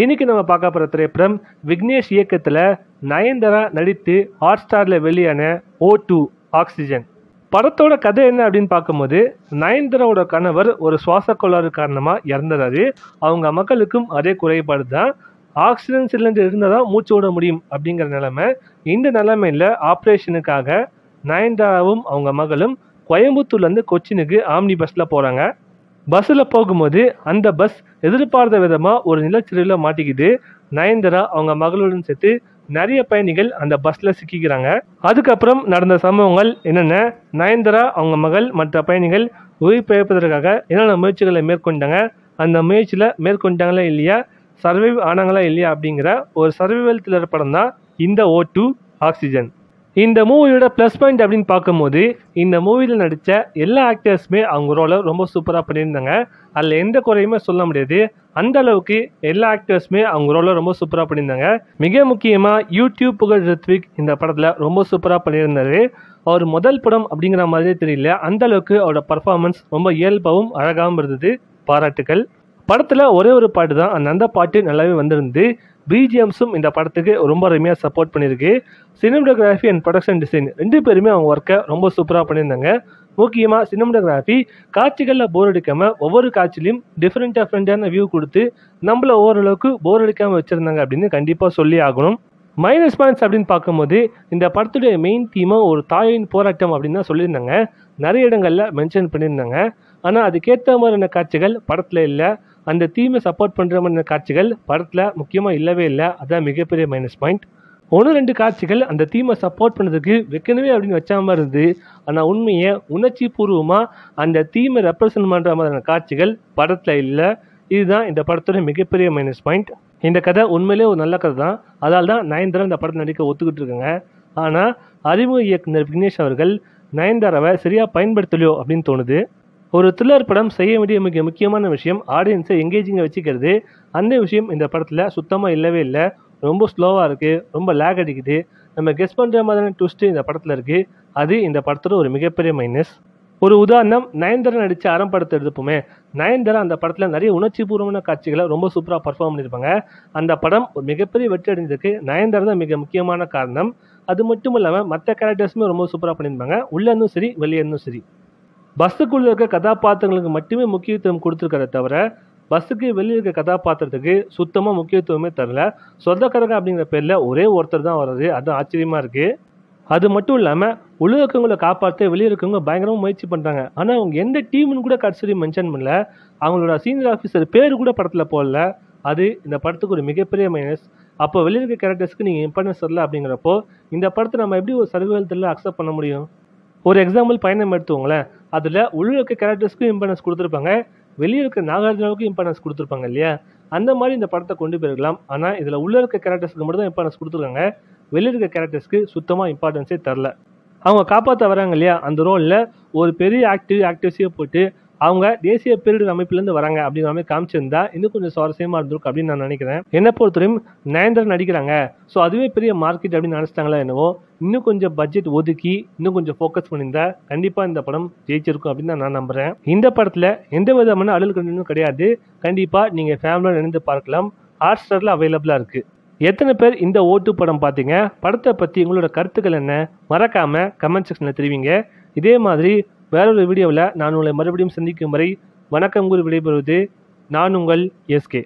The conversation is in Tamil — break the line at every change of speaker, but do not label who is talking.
இன்னைக்கு நம்ம பார்க்க போகிற திரைப்படம் விக்னேஷ் இயக்கத்தில் நயன்தாரா நடித்து ஹாட் ஸ்டாரில் வெளியான ஓ டூ ஆக்சிஜன் படத்தோட கதை என்ன அப்படின்னு பார்க்கும்போது நயன்தாராவோட கணவர் ஒரு சுவாச கோளாறு காரணமாக இறந்துறாரு அவங்க மக்களுக்கும் அதே குறைபாடு தான் ஆக்சிஜன் சிலிண்டர் இருந்தால் தான் மூச்சு விட முடியும் அப்படிங்கிற நிலைமை இந்த நிலைமையில் ஆப்ரேஷனுக்காக நயன்தாராவும் அவங்க மகளும் கோயம்புத்தூர்லேருந்து கொச்சினுக்கு ஆம்னி பஸ்ஸில் போகிறாங்க பஸ்ஸில் போகும்போது அந்த பஸ் எதிர்பார்த்த விதமாக ஒரு நிலச்சரிவில் மாட்டிக்கிது நயன்தரா அவங்க மகளுடன் சேர்த்து நிறைய பயணிகள் அந்த பஸ்ஸில் சிக்கிக்கிறாங்க அதுக்கப்புறம் நடந்த சம்பவங்கள் என்னென்ன நயன்தரா அவங்க மகள் மற்ற பயணிகள் உயிர் பிழைப்பதற்காக என்னென்ன முயற்சிகளை மேற்கொண்டாங்க அந்த முயற்சியில் மேற்கொண்டாங்களா இல்லையா சர்வைவ் ஆனாங்களா இல்லையா அப்படிங்கிற ஒரு சர்வைவல் திரைப்படம் படம் தான் இந்த ஓ டூ ஆக்சிஜன் இந்த மூவியோட ப்ளஸ் பாயிண்ட் அப்படின்னு பார்க்கும்போது இந்த மூவியில் நடித்த எல்லா ஆக்டர்ஸுமே அவங்க ரோலை ரொம்ப சூப்பராக பண்ணியிருந்தாங்க அதில் எந்த குறையுமே சொல்ல முடியாது அந்த அளவுக்கு எல்லா ஆக்டர்ஸுமே அவங்க ரோலை ரொம்ப சூப்பராக பண்ணியிருந்தாங்க மிக முக்கியமாக யூடியூப் புகழ் ரித்விக் இந்த படத்தில் ரொம்ப சூப்பராக பண்ணியிருந்தாரு அவர் முதல் படம் அப்படிங்கிற மாதிரியே தெரியல அந்த அளவுக்கு அவரோட பர்ஃபார்மன்ஸ் ரொம்ப இயல்பாகவும் அழகாகவும் இருந்தது பாராட்டுக்கள் படத்தில் ஒரே ஒரு பாட்டு தான் அந்த அந்த பாட்டு நல்லாவே வந்திருந்து பிஜிஎம்ஸும் இந்த படத்துக்கு ரொம்ப அருமையாக சப்போர்ட் பண்ணியிருக்கு சினிமடோகிராஃபி அண்ட் ப்ரொடக்ஷன் டிசைன் ரெண்டு பேருமே அவங்க ஒர்க்கை ரொம்ப சூப்பராக பண்ணியிருந்தாங்க முக்கியமாக சினிமடோகிராஃபி காட்சிகளில் போர் அடிக்காமல் ஒவ்வொரு காட்சிலையும் டிஃப்ரெண்ட் டிஃப்ரெண்டான வியூ கொடுத்து நம்மளை ஓரளவுக்கு போர் அடிக்காமல் வச்சுருந்தாங்க அப்படின்னு கண்டிப்பாக சொல்லி ஆகணும் மைனஸ் பாயிண்ட்ஸ் அப்படின்னு பார்க்கும்போது இந்த படத்துடைய மெயின் தீமாக ஒரு தாயின் போராட்டம் அப்படின்னு தான் சொல்லியிருந்தாங்க நிறைய இடங்களில் மென்ஷன் பண்ணியிருந்தாங்க ஆனால் அதுக்கேற்ற மாதிரியான காட்சிகள் படத்தில் இல்லை அந்த தீமை சப்போர்ட் பண்ணுற மாதிரி காட்சிகள் படத்தில் முக்கியமாக இல்லவே இல்லை அதுதான் மிகப்பெரிய மைனஸ் பாயிண்ட் ஒன்று ரெண்டு காட்சிகள் அந்த தீமை சப்போர்ட் பண்ணுறதுக்கு வைக்கணுமே அப்படின்னு வச்சாமல் மாதிரி இருந்து ஆனால் உண்மையை உணர்ச்சி பூர்வமாக அந்த தீமை ரெப்ரசன்ட் பண்ணுற மாதிரியான காட்சிகள் படத்தில் இல்லை இதுதான் இந்த படத்தோட மிகப்பெரிய மைனஸ் பாயிண்ட் இந்த கதை உண்மையிலே ஒரு நல்ல கதை தான் அதால் தான் நயன்தாரா இந்த படத்தை நடிக்க ஒத்துக்கிட்டு இருக்காங்க ஆனால் அறிமுக இயக்குனர் விக்னேஷ் அவர்கள் நயன்தாராவை சரியாக பயன்படுத்தலையோ அப்படின்னு தோணுது ஒரு த்ரில்லர் படம் செய்ய வேண்டிய மிக முக்கியமான விஷயம் ஆடியன்ஸை எங்கேஜிங்காக வச்சுக்கிறது அந்த விஷயம் இந்த படத்தில் சுத்தமாக இல்லவே இல்லை ரொம்ப ஸ்லோவாக இருக்குது ரொம்ப லேக் அடிக்குது நம்ம கெஸ் பண்ணுற மாதிரியான ட்விஸ்ட்டு இந்த படத்தில் இருக்குது அது இந்த படத்தில் ஒரு மிகப்பெரிய மைனஸ் ஒரு உதாரணம் நயன்தரா நடித்த அறம் படத்தை எடுத்துப்போமே நயன்தரா அந்த படத்தில் நிறைய உணர்ச்சி பூர்வமான காட்சிகளை ரொம்ப சூப்பராக பர்ஃபார்ம் பண்ணியிருப்பாங்க அந்த படம் ஒரு மிகப்பெரிய வெற்றி அடைஞ்சதுக்கு நயன்தரா தான் மிக முக்கியமான காரணம் அது மட்டும் இல்லாமல் மற்ற கேரக்டர்ஸுமே ரொம்ப சூப்பராக பண்ணியிருப்பாங்க உள்ளே இருந்தும் சரி வெளியே இருந்தும் சரி பஸ்ஸுக்குள்ளே இருக்க கதாபாத்திரங்களுக்கு மட்டுமே முக்கியத்துவம் கொடுத்துருக்கிறத தவிர பஸ்ஸுக்கு வெளியே இருக்க கதாபாத்திரத்துக்கு சுத்தமாக முக்கியத்துவமே தரல சொந்தக்காரங்க அப்படிங்கிற பேரில் ஒரே ஒருத்தர் தான் வர்றது அதுதான் ஆச்சரியமாக இருக்குது அது மட்டும் இல்லாமல் உள்ள காப்பாற்ற வெளியே இருக்கவங்க பயங்கரமாக முயற்சி பண்ணுறாங்க ஆனால் அவங்க எந்த டீம்னு கூட கடைசியும் மென்ஷன் பண்ணல அவங்களோட சீனியர் ஆஃபீஸர் பேர் கூட படத்தில் போடல அது இந்த படத்துக்கு ஒரு மிகப்பெரிய மைனஸ் அப்போ வெளியிருக்க இருக்க கேரக்டர்ஸ்க்கு நீங்கள் இம்பார்ட்டன்ஸ் தரல அப்படிங்கிறப்போ இந்த படத்தை நம்ம எப்படி ஒரு சர்வேல் தெரியல அக்செப்ட் பண்ண முடியும் ஒரு எக்ஸாம்பிள் பயணம் எடுத்துக்கோங்களேன் அதில் உள்ள இருக்க கேரக்டர்ஸ்க்கும் இம்பார்ட்டன்ஸ் கொடுத்துருப்பாங்க வெளியே இருக்க நாகார்ஜுனாவுக்கும் இம்பார்ட்டன்ஸ் கொடுத்துருப்பாங்க இல்லையா அந்த மாதிரி இந்த படத்தை கொண்டு போயிருக்கலாம் ஆனால் இதில் உள்ள இருக்க கேரக்டர்ஸ்க்கு மட்டும் தான் இம்பார்ட்டன்ஸ் கொடுத்துருக்காங்க வெளியே இருக்க கேரக்டர்ஸ்க்கு சுத்தமாக இம்பார்ட்டன்ஸே தரல அவங்க காப்பாற்ற வராங்க இல்லையா அந்த ரோலில் ஒரு பெரிய ஆக்டிவ் ஆக்டிவ்ஸையே போட்டு அவங்க தேசிய பேரிடர் அமைப்பிலேருந்து வராங்க அப்படிங்கிற காமிச்சிருந்தா இன்னும் கொஞ்சம் சுவாரஸ்யமாக இருந்திருக்கும் அப்படின்னு நான் நினைக்கிறேன் என்னை பொறுத்தவரையும் நயன்தரன் நடிக்கிறாங்க ஸோ அதுவே பெரிய மார்க்கெட் அப்படின்னு நினைச்சிட்டாங்களா என்னவோ இன்னும் கொஞ்சம் பட்ஜெட் ஒதுக்கி இன்னும் கொஞ்சம் ஃபோக்கஸ் பண்ணியிருந்தா கண்டிப்பாக இந்த படம் ஜெயிச்சிருக்கும் அப்படின்னு நான் நம்புகிறேன் இந்த படத்தில் எந்த விதமான அழுல் கண்டனும் கிடையாது கண்டிப்பாக நீங்கள் ஃபேமிலியாக நினைந்து பார்க்கலாம் ஹாட் ஸ்டாரில் அவைலபிளாக இருக்குது எத்தனை பேர் இந்த ஓட்டு படம் பார்த்தீங்க படத்தை பற்றி உங்களோட கருத்துக்கள் என்ன மறக்காமல் கமெண்ட் செக்ஷனில் தெரிவிங்க இதே மாதிரி வேறொரு வீடியோவில் நான் உங்களை மறுபடியும் சந்திக்கும் வரை வணக்கம் கூறி விடைபெறுவது நான் உங்கள் எஸ்கே